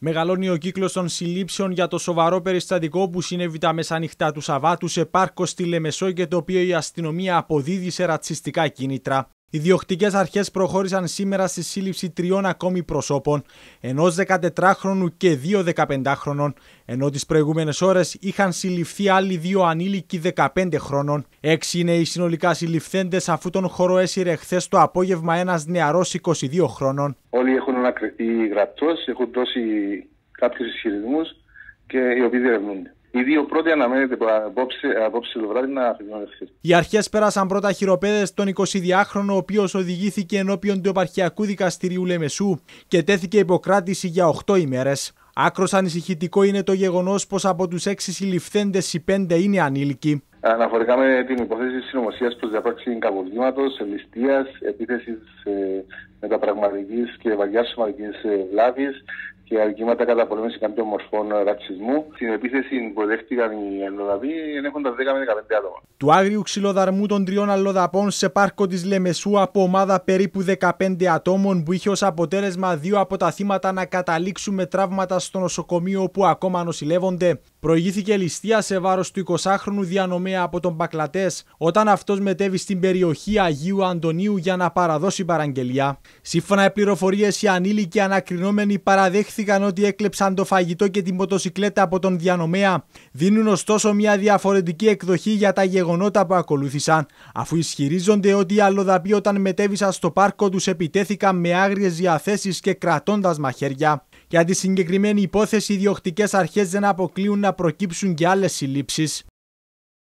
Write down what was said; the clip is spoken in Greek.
Μεγαλώνει ο κύκλος των συλλήψεων για το σοβαρό περιστατικό που συνέβη τα μεσανυχτά του Σαββάτου σε πάρκο στη Λεμεσό και το οποίο η αστυνομία αποδίδει σε ρατσιστικά κίνητρα. Οι διοκτικές αρχές προχώρησαν σήμερα στη σύλληψη τριών ακόμη προσώπων, ενός 14χρονου και δύο 15χρονων, ενώ τις προηγούμενες ώρες είχαν συλληφθεί άλλοι δύο ανήλικοι 15 χρονων ενω τις προηγούμενες Έξι είναι οι συνολικά συλληφθέντες αφού τον χώρο έσυρε χθες το απόγευμα ένας ένας 22 χρόνων. Όλοι έχουν ανακριθεί γραπτός, έχουν δώσει κάποιους ισχυρισμούς και οι οποίοι διερευνούνται. Οι δύο πρώτοι αναμένεται απόψε, απόψε το βράδυ να αφιερώνουν. Οι αρχές πέρασαν πρώτα χειροπέδες των 22χρονο, ο οποίος οδηγήθηκε ενώπιον του επαρχιακού δικαστηρίου Λεμεσού και τέθηκε υποκράτηση για 8 ημέρες. Άκρος ανησυχητικό είναι το γεγονός πως από τους 6 συλληφθέντες οι 5 είναι ανήλικοι. Αναφορικά με την υποθέση συνωμοσίας προς διαπράξη καβολήματο, ληστείας, επίθεσης ε, μεταπραγματικής και βαριάς σωματικής ε, βλάβης, και αργήματα καταπολέμησης κάποιων μορφών ρατσισμού. Στην επίθεση που οι αλλοδαποί ενέχοντας 10 με 15 άτομα. Του άγριου ξυλοδαρμού των τριών αλλοδαπών σε πάρκο της Λεμεσού από ομάδα περίπου 15 ατόμων που είχε ως αποτέλεσμα δύο από τα θύματα να καταλήξουν με τραύματα στο νοσοκομείο ...που ακόμα νοσηλεύονται. Προηγήθηκε ληστεία σε βάρος του 20χρονου διανομέα από τον Πακλατέ, όταν αυτός μετέβη στην περιοχή Αγίου Αντωνίου για να παραδώσει παραγγελιά. Σύμφωνα με πληροφορίες, οι ανήλικοι ανακρινόμενοι παραδέχθηκαν αποδείχθηκαν ότι έκλεψαν το φαγητό και την μοτοσυκλέτα από τον διανομέα δίνουν ωστόσο μια διαφορετική εκδοχή για τα γεγονότα που ακολούθησαν, αφού ισχυρίζονται ότι οι αλλοδαποί όταν μετέβησαν στο πάρκο τους επιτέθηκαν με άγριες διαθέσεις και κρατώντας μαχαίρια. Για τη συγκεκριμένη υπόθεση, οι διοκτικές αρχές δεν αποκλείουν να προκύψουν και άλλες συλλήψεις.